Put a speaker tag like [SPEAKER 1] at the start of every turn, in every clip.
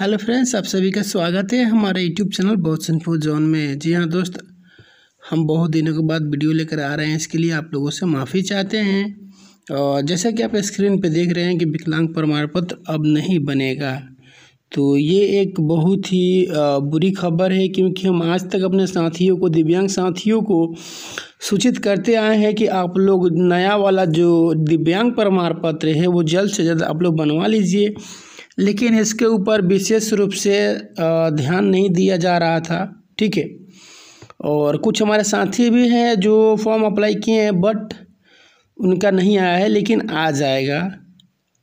[SPEAKER 1] hello friends आप सभी का स्वागत है हमारे यूट्यूब चैनल बहुत सिंफो जोन में जी हाँ दोस्त हम बहुत दिनों के बाद वीडियो लेकर आ रहे हैं इसके लिए आप लोगों से माफ़ी चाहते हैं और जैसा कि आप स्क्रीन पर देख रहे हैं कि विकलांग प्रमाण पत्र अब नहीं बनेगा तो ये एक बहुत ही बुरी खबर है क्योंकि हम आज तक अपने साथियों को दिव्यांग साथियों को सूचित करते आए हैं कि आप लोग नया वाला जो दिव्यांग प्रमाण पत्र है वो जल्द से जल्द आप लोग बनवा लीजिए लेकिन इसके ऊपर विशेष रूप से ध्यान नहीं दिया जा रहा था ठीक है और कुछ हमारे साथी भी हैं जो फॉर्म अप्लाई किए हैं बट उनका नहीं आया है लेकिन आ जाएगा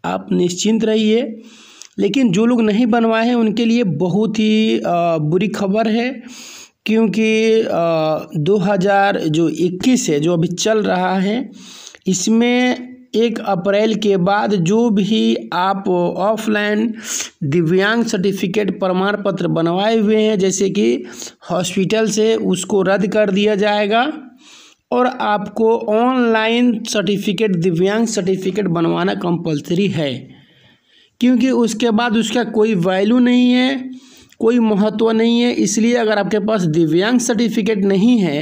[SPEAKER 1] आप निश्चिंत रहिए लेकिन जो लोग नहीं बनवाए हैं उनके लिए बहुत ही बुरी खबर है क्योंकि दो हज़ार जो इक्कीस है जो अभी चल रहा है इसमें एक अप्रैल के बाद जो भी आप ऑफलाइन दिव्यांग सर्टिफिकेट प्रमाण पत्र बनवाए हुए हैं जैसे कि हॉस्पिटल से उसको रद्द कर दिया जाएगा और आपको ऑनलाइन सर्टिफिकेट दिव्यांग सर्टिफिकेट बनवाना कंपलसरी है क्योंकि उसके बाद उसका कोई वैल्यू नहीं है कोई महत्व नहीं है इसलिए अगर आपके पास दिव्यांग सर्टिफिकेट नहीं है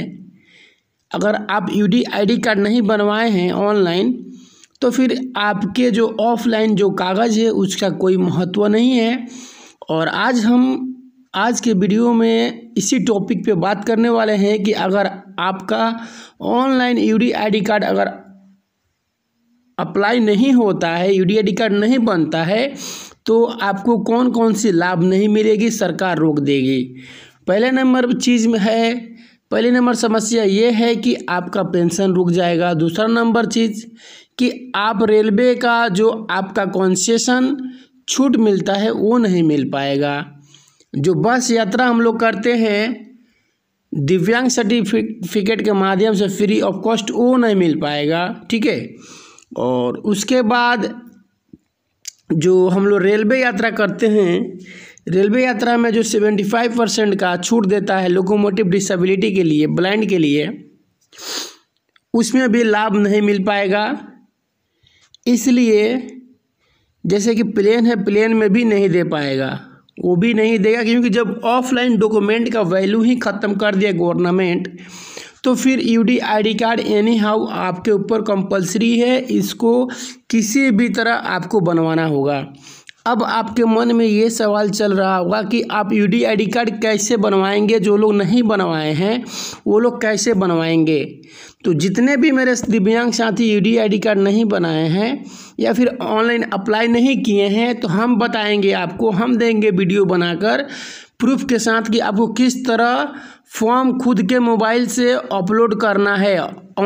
[SPEAKER 1] अगर आप U D I D card नहीं बनवाए हैं ऑनलाइन तो फिर आपके जो ऑफलाइन जो कागज़ है उसका कोई महत्व नहीं है और आज हम आज के वीडियो में इसी टॉपिक पे बात करने वाले हैं कि अगर आपका ऑनलाइन यूडी आईडी कार्ड अगर अप्लाई नहीं होता है यूडी आईडी कार्ड नहीं बनता है तो आपको कौन कौन सी लाभ नहीं मिलेगी सरकार रोक देगी पहले नंबर चीज़ में है पहले नंबर समस्या ये है कि आपका पेंशन रुक जाएगा दूसरा नंबर चीज़ कि आप रेलवे का जो आपका कॉन्सेशन छूट मिलता है वो नहीं मिल पाएगा जो बस यात्रा हम लोग करते हैं दिव्यांग सर्टिफिकेट के माध्यम से फ्री ऑफ कॉस्ट वो नहीं मिल पाएगा ठीक है और उसके बाद जो हम लोग रेलवे यात्रा करते हैं रेलवे यात्रा में जो सेवेंटी फाइव परसेंट का छूट देता है लोकोमोटिव डिसेबिलिटी के लिए ब्लाइंड के लिए उसमें भी लाभ नहीं मिल पाएगा इसलिए जैसे कि प्लेन है प्लेन में भी नहीं दे पाएगा वो भी नहीं देगा क्योंकि जब ऑफलाइन डॉक्यूमेंट का वैल्यू ही ख़त्म कर दिया गवर्नमेंट तो फिर U D I D card anyhow आपके ऊपर कंपलसरी है इसको किसी भी तरह आपको बनवाना होगा अब आपके मन में ये सवाल चल रहा होगा कि आप U D I D card कैसे बनवाएंगे जो लोग नहीं बनवाए हैं वो लोग कैसे बनवाएंगे तो जितने भी मेरे दिव्यांग साथी U D I D card नहीं बनाए हैं या फिर ऑनलाइन अप्लाई नहीं किए हैं तो हम बताएंगे आपको हम देंगे वीडियो बनाकर प्रूफ के साथ कि आपको किस तरह फॉर्म खुद के मोबाइल से अपलोड करना है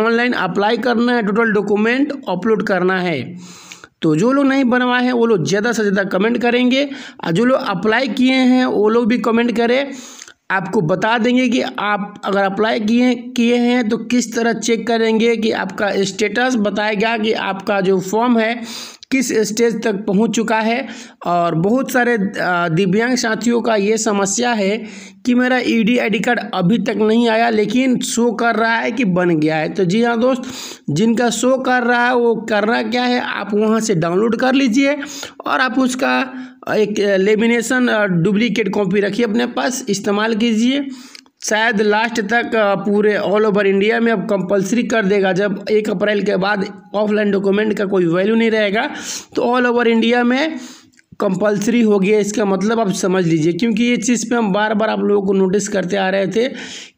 [SPEAKER 1] ऑनलाइन अप्लाई करना है टोटल डॉक्यूमेंट अपलोड करना है तो जो लोग नहीं बनवाए हैं वो लोग ज़्यादा से ज़्यादा कमेंट करेंगे और जो लोग अप्लाई किए हैं वो लोग भी कमेंट करें आपको बता देंगे कि आप अगर अप्लाई किए किए हैं तो किस तरह चेक करेंगे कि आपका स्टेटस बताएगा कि आपका जो फॉर्म है किस स्टेज तक पहुंच चुका है और बहुत सारे दिव्यांग साथियों का ये समस्या है कि मेरा ईडी आईडी कार्ड अभी तक नहीं आया लेकिन शो कर रहा है कि बन गया है तो जी हाँ दोस्त जिनका शो कर रहा है वो करना क्या है आप वहाँ से डाउनलोड कर लीजिए और आप उसका एक लेमिनेशन डुप्लीकेट कॉपी रखिए अपने पास इस्तेमाल कीजिए शायद लास्ट तक पूरे ऑल ओवर इंडिया में अब कंपलसरी कर देगा जब एक अप्रैल के बाद ऑफलाइन डॉक्यूमेंट का कोई वैल्यू नहीं रहेगा तो ऑल ओवर इंडिया में कंपलसरी हो गया इसका मतलब आप समझ लीजिए क्योंकि ये चीज़ पे हम बार बार आप लोगों को नोटिस करते आ रहे थे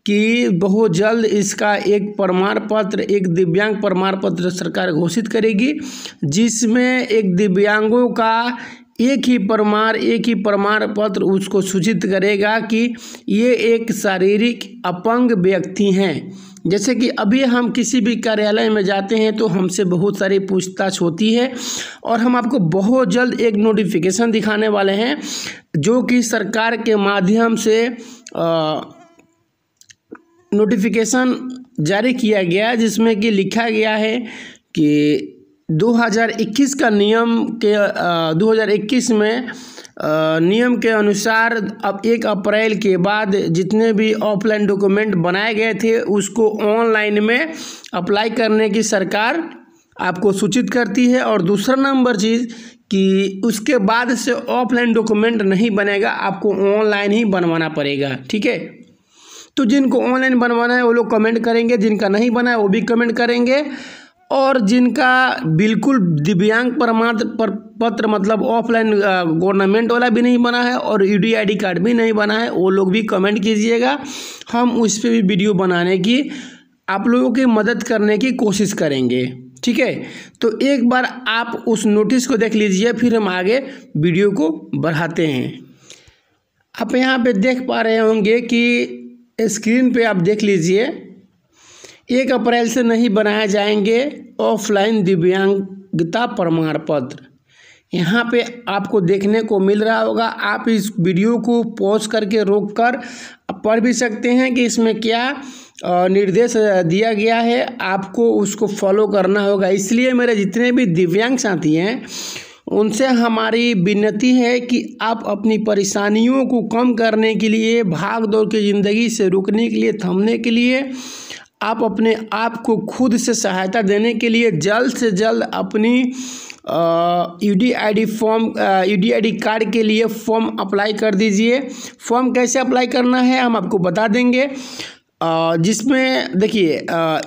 [SPEAKER 1] कि बहुत जल्द इसका एक प्रमाण पत्र एक दिव्यांग प्रमाण पत्र सरकार घोषित करेगी जिसमें एक दिव्यांगों का एक ही प्रमाण एक ही प्रमाण पत्र उसको सूचित करेगा कि ये एक शारीरिक अपंग व्यक्ति हैं जैसे कि अभी हम किसी भी कार्यालय में जाते हैं तो हमसे बहुत सारी पूछताछ होती है और हम आपको बहुत जल्द एक नोटिफिकेशन दिखाने वाले हैं जो कि सरकार के माध्यम से नोटिफिकेशन जारी किया गया जिसमें कि लिखा गया है कि 2021 का नियम के 2021 में नियम के अनुसार अब एक अप्रैल के बाद जितने भी ऑफलाइन डॉक्यूमेंट बनाए गए थे उसको ऑनलाइन में अप्लाई करने की सरकार आपको सूचित करती है और दूसरा नंबर चीज़ कि उसके बाद से ऑफलाइन डॉक्यूमेंट नहीं बनेगा आपको ऑनलाइन ही बनवाना पड़ेगा ठीक है तो जिनको ऑनलाइन बनवाना है वो लोग कमेंट करेंगे जिनका नहीं बना है वो भी कमेंट करेंगे और जिनका बिल्कुल दिव्यांग प्रमाण पत्र मतलब ऑफलाइन गवर्नमेंट वाला भी नहीं बना है और यू डी कार्ड भी नहीं बना है वो लोग भी कमेंट कीजिएगा हम उस पर भी वीडियो बनाने की आप लोगों की मदद करने की कोशिश करेंगे ठीक है तो एक बार आप उस नोटिस को देख लीजिए फिर हम आगे वीडियो को बढ़ाते हैं आप यहाँ पे देख पा रहे होंगे कि स्क्रीन पे आप देख लीजिए एक अप्रैल से नहीं बनाए जाएंगे ऑफलाइन दिव्यांगता प्रमाण पत्र यहाँ पे आपको देखने को मिल रहा होगा आप इस वीडियो को पॉज करके रोक कर पढ़ भी सकते हैं कि इसमें क्या निर्देश दिया गया है आपको उसको फॉलो करना होगा इसलिए मेरे जितने भी दिव्यांग साथी हैं उनसे हमारी विनती है कि आप अपनी परेशानियों को कम करने के लिए भाग दौड़ की ज़िंदगी से रुकने के लिए थमने के लिए आप अपने आप को खुद से सहायता देने के लिए जल्द से जल्द अपनी U D I D form U D I D card के लिए फॉर्म अप्लाई कर दीजिए फॉर्म कैसे अप्लाई करना है हम आपको बता देंगे जिसमें देखिए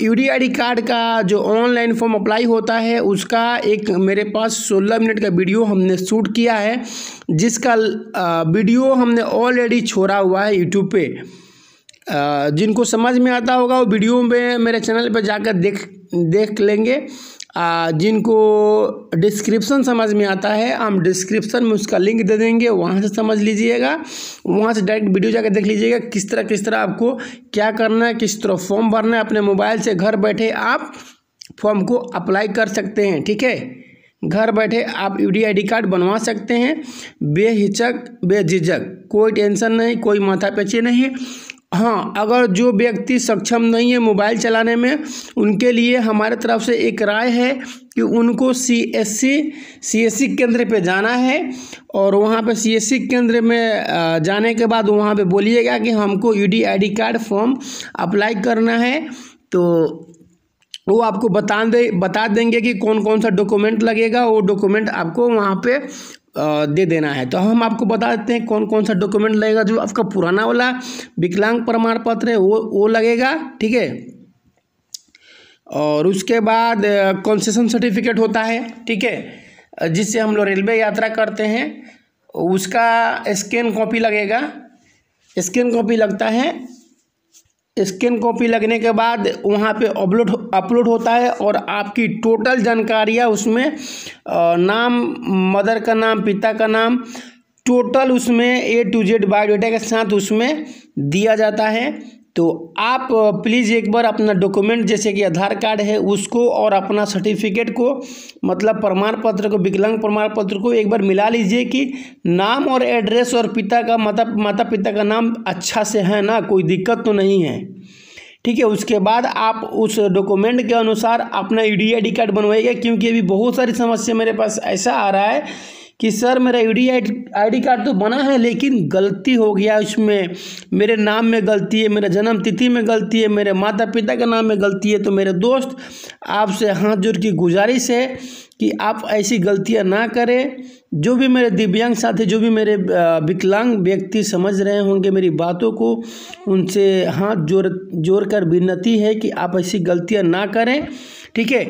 [SPEAKER 1] U D I D card का जो ऑनलाइन फॉर्म अप्लाई होता है उसका एक मेरे पास सोलह मिनट का वीडियो हमने शूट किया है जिसका वीडियो हमने ऑलरेडी छोड़ा हुआ है यूट्यूब पर जिनको समझ में आता होगा वो वीडियो में मेरे चैनल पर जाकर देख देख लेंगे जिनको डिस्क्रिप्शन समझ में आता है हम डिस्क्रिप्शन में उसका लिंक दे देंगे वहाँ से समझ लीजिएगा वहाँ से डायरेक्ट वीडियो जाकर देख लीजिएगा किस तरह किस तरह आपको क्या करना है किस तरह फॉर्म भरना है अपने मोबाइल से घर बैठे आप फॉर्म को अप्लाई कर सकते हैं ठीक है घर बैठे आप यू डी कार्ड बनवा सकते हैं बेहिचक बेझिझक कोई टेंशन नहीं कोई माथा पेची नहीं हाँ अगर जो व्यक्ति सक्षम नहीं है मोबाइल चलाने में उनके लिए हमारे तरफ से एक राय है कि उनको C S C C S C केंद्र पे जाना है और वहाँ पे सी एस सी केंद्र में जाने के बाद वहाँ पे बोलिएगा कि हमको U D I D card form apply करना है तो वो आपको बता दे बता देंगे कि कौन कौन सा डॉक्यूमेंट लगेगा वो डॉक्यूमेंट आपको वहाँ पे दे देना है तो हम आपको बता देते हैं कौन कौन सा डॉक्यूमेंट लगेगा जो आपका पुराना वाला विकलांग प्रमाण पत्र है वो वो लगेगा ठीक है और उसके बाद कंसेशन सर्टिफिकेट होता है ठीक है जिससे हम लोग रेलवे यात्रा करते हैं उसका स्कैन कॉपी लगेगा स्कैन कॉपी लगता है स्कैन कॉपी लगने के बाद वहाँ पे अपलोड अपलोड होता है और आपकी टोटल जानकारियाँ उसमें नाम मदर का नाम पिता का नाम टोटल उसमें ए टू जेड बायोडेटा के साथ उसमें दिया जाता है तो आप प्लीज़ एक बार अपना डॉक्यूमेंट जैसे कि आधार कार्ड है उसको और अपना सर्टिफिकेट को मतलब प्रमाण पत्र को विकलांग प्रमाण पत्र को एक बार मिला लीजिए कि नाम और एड्रेस और पिता का माता माता पिता का नाम अच्छा से है ना कोई दिक्कत तो नहीं है ठीक है उसके बाद आप उस डॉक्यूमेंट के अनुसार अपना ई डी कार्ड बनवाइएगा क्योंकि अभी बहुत सारी समस्या मेरे पास ऐसा आ रहा है कि सर मेरा ईडी आईडी कार्ड तो बना है लेकिन गलती हो गया उसमें मेरे नाम में गलती है मेरे जन्म तिथि में गलती है मेरे माता पिता के नाम में गलती है तो मेरे दोस्त आपसे हाथ जोड़ की गुजारिश है कि आप ऐसी गलतियां ना करें जो भी मेरे दिव्यांग साथी जो भी मेरे विकलांग व्यक्ति समझ रहे होंगे मेरी बातों को उनसे हाथ जोड़ जोड़ कर विनती है कि आप ऐसी गलतियां ना करें ठीक है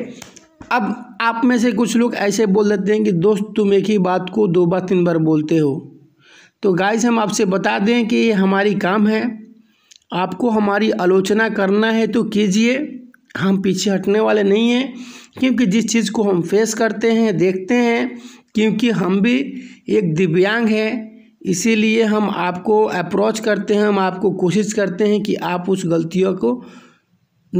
[SPEAKER 1] अब आप में से कुछ लोग ऐसे बोल देते हैं कि दोस्त तुम एक ही बात को दो बार तीन बार बोलते हो तो गाइस हम आपसे बता दें कि ये हमारी काम है आपको हमारी आलोचना करना है तो कीजिए हम पीछे हटने वाले नहीं हैं क्योंकि जिस चीज़ को हम फेस करते हैं देखते हैं क्योंकि हम भी एक दिव्यांग हैं इसीलिए हम आपको अप्रोच करते हैं हम आपको कोशिश करते हैं कि आप उस गलतियों को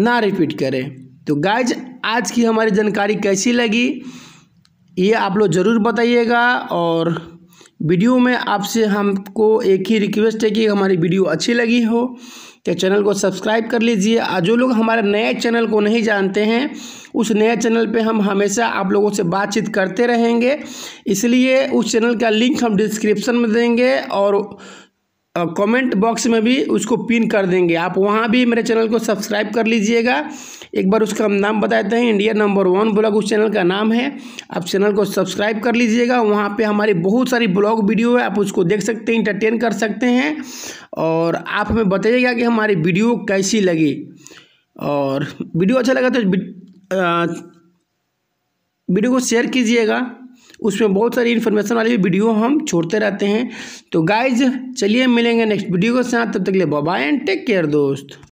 [SPEAKER 1] ना रिपीट करें तो गाइज आज की हमारी जानकारी कैसी लगी ये आप लोग ज़रूर बताइएगा और वीडियो में आपसे हमको एक ही रिक्वेस्ट है कि हमारी वीडियो अच्छी लगी हो तो चैनल को सब्सक्राइब कर लीजिए और जो लोग हमारे नए चैनल को नहीं जानते हैं उस नए चैनल पे हम हमेशा आप लोगों से बातचीत करते रहेंगे इसलिए उस चैनल का लिंक हम डिस्क्रिप्शन में देंगे और कमेंट बॉक्स में भी उसको पिन कर देंगे आप वहाँ भी मेरे चैनल को सब्सक्राइब कर लीजिएगा एक बार उसका हम नाम बता देते हैं इंडिया नंबर वन ब्लॉग उस चैनल का नाम है आप चैनल को सब्सक्राइब कर लीजिएगा वहाँ पे हमारी बहुत सारी ब्लॉग वीडियो है आप उसको देख सकते हैं इंटरटेन कर सकते हैं और आप हमें बताइएगा कि हमारी वीडियो कैसी लगी और वीडियो अच्छा लगा तो वीडियो को शेयर कीजिएगा उसमें बहुत सारी इन्फॉर्मेशन वाली वीडियो हम छोड़ते रहते हैं तो गाइज चलिए मिलेंगे नेक्स्ट वीडियो के साथ तब तक के लिए बाय एंड टेक केयर दोस्त